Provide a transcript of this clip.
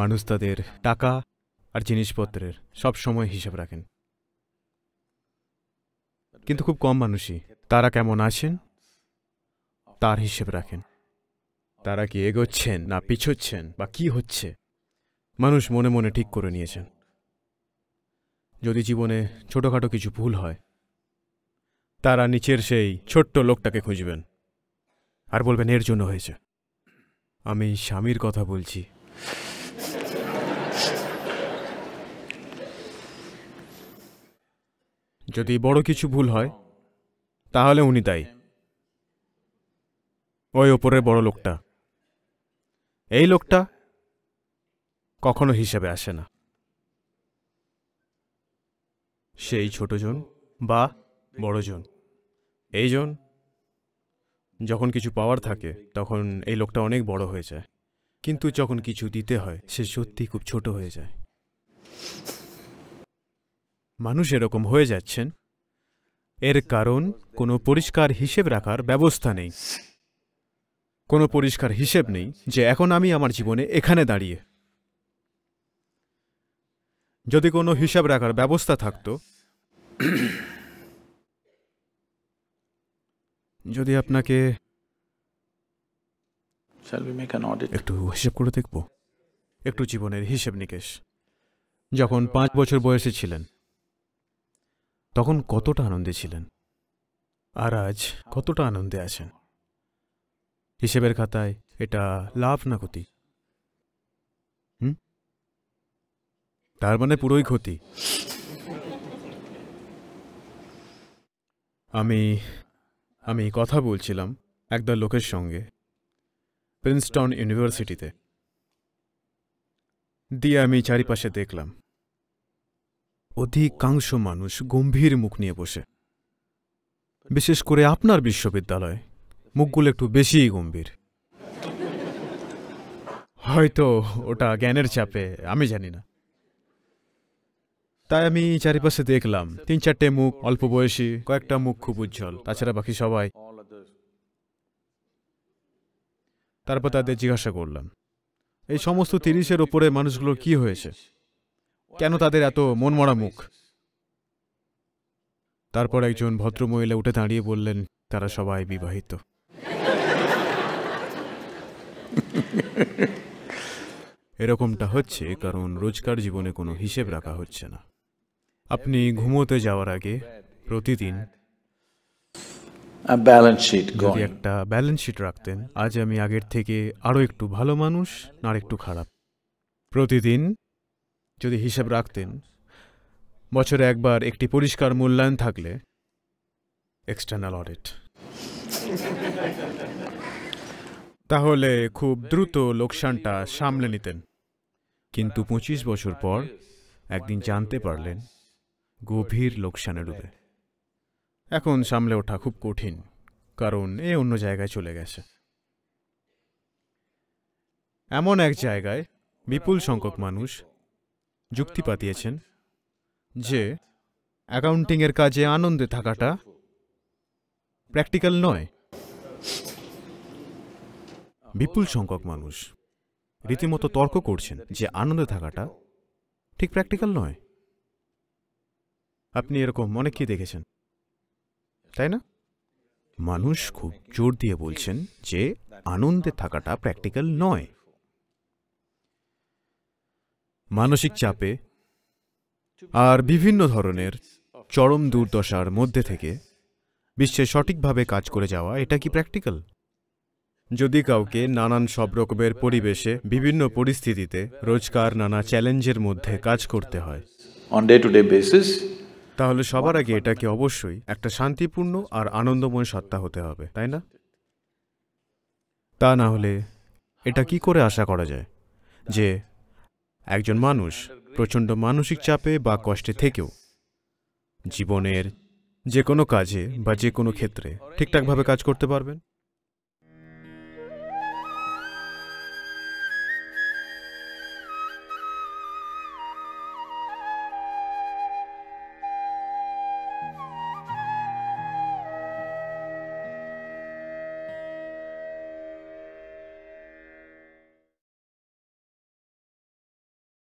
মানুষ তাদের টাকা আর জিনিসপত্রের সব সময় হিসাব রাখেন কিন্তু খুব কম মানুষই তারা কেমন আছেন তার হিসেব রাখেন তারা কি এগোচ্ছেন না পিছোচ্ছেন বা কি হচ্ছে মানুষ মনে মনে ঠিক করে নিয়েছেন যদি জীবনে ছোটোখাটো কিছু ভুল হয় তারা নিচের সেই ছোট্ট লোকটাকে খুঁজবেন আর বলবেন এর জন্য হয়েছে আমি স্বামীর কথা বলছি যদি বড় কিছু ভুল হয় তাহলে উনি তাই ওই ওপরের বড় লোকটা এই লোকটা কখনো হিসেবে আসে না সেই ছোটজন বা বড়জন এইজন যখন কিছু পাওয়ার থাকে তখন এই লোকটা অনেক বড় হয়ে যায় কিন্তু যখন কিছু দিতে হয় সে সত্যি খুব ছোট হয়ে যায় মানুষ এরকম হয়ে যাচ্ছেন এর কারণ কোনো পরিষ্কার হিসেব রাখার ব্যবস্থা নেই কোনো পরিষ্কার হিসেব নেই যে এখন আমি আমার জীবনে এখানে দাঁড়িয়ে যদি কোনো হিসাব রাখার ব্যবস্থা থাকতো যদি আপনাকে একটু হিসেব করে দেখব একটু জীবনের হিসেব নিকেশ যখন পাঁচ বছর বয়সে ছিলেন তখন কতটা আনন্দে ছিলেন আর আজ কতটা আনন্দে আছেন হিসেবের খাতায় এটা লাভ না ক্ষতি তার মানে পুরোই ক্ষতি আমি আমি কথা বলছিলাম একদল লোকের সঙ্গে প্রিন্সটন ইউনিভার্সিটিতে দিয়ে আমি চারিপাশে দেখলাম অধিকাংশ মানুষ গম্ভীর মুখ নিয়ে বসে বিশেষ করে আপনার বিশ্ববিদ্যালয় মুখগুলো একটু বেশিই গম্ভীর হয়তো ওটা জ্ঞানের চাপে আমি জানি না তাই আমি চারিপাশে দেখলাম তিন চারটে মুখ অল্প বয়সী কয়েকটা মুখ খুব উজ্জ্বল তাছাড়া বাকি সবাই তারপর তাদের জিজ্ঞাসা করলাম এই সমস্ত তিরিশের ওপরে মানুষগুলোর কি হয়েছে কেন তাদের এত মনমরা মুখ তারপর একজন ভদ্রমহিলা উঠে দাঁড়িয়ে বললেন তারা সবাই বিবাহিত এরকমটা হচ্ছে কারণ রোজকার জীবনে কোনো হিসেব রাখা হচ্ছে না আপনি ঘুমোতে যাওয়ার আগে প্রতিদিন যদি একটা ব্যালেন্স শিট রাখতেন আজ আমি আগের থেকে আরও একটু ভালো মানুষ আর একটু খারাপ প্রতিদিন যদি হিসাব রাখতেন বছরে একবার একটি পরিষ্কার মূল্যায়ন থাকলে এক্সটার্নাল অডিট তাহলে খুব দ্রুত লোকসানটা সামলে নিতেন কিন্তু পঁচিশ বছর পর একদিন জানতে পারলেন গভীর লোকসানে ডুবে এখন সামলে ওঠা খুব কঠিন কারণ এ অন্য জায়গায় চলে গেছে এমন এক জায়গায় বিপুল সংখ্যক মানুষ যুক্তি পাতিয়েছেন যে অ্যাকাউন্টিংয়ের কাজে আনন্দে থাকাটা প্র্যাকটিক্যাল নয় বিপুল সংখ্যক মানুষ রীতিমতো তর্ক করছেন যে আনন্দে থাকাটা ঠিক প্র্যাকটিক্যাল নয় আপনি এরকম অনেককেই দেখেছেন তাই না মানুষ খুব জোর দিয়ে বলছেন যে আনন্দে থাকাটা প্র্যাকটিক্যাল নয় মানসিক চাপে আর বিভিন্ন ধরনের চরম দুর্দশার মধ্যে থেকে বিশ্বে সঠিকভাবে কাজ করে যাওয়া এটা কি প্র্যাকটিক্যাল যদি কাউকে নানান সব রকমের পরিবেশে বিভিন্ন পরিস্থিতিতে রোজকার নানা চ্যালেঞ্জের মধ্যে কাজ করতে হয় on day to day basis তাহলে সবার আগে এটাকে অবশ্যই একটা শান্তিপূর্ণ আর আনন্দময় সত্তা হতে হবে তাই না তা না হলে এটা কি করে আশা করা যায় যে একজন মানুষ প্রচণ্ড মানসিক চাপে বা কষ্টে থেকেও জীবনের যে কোনো কাজে বা যে কোনো ক্ষেত্রে ঠিকঠাকভাবে কাজ করতে পারবেন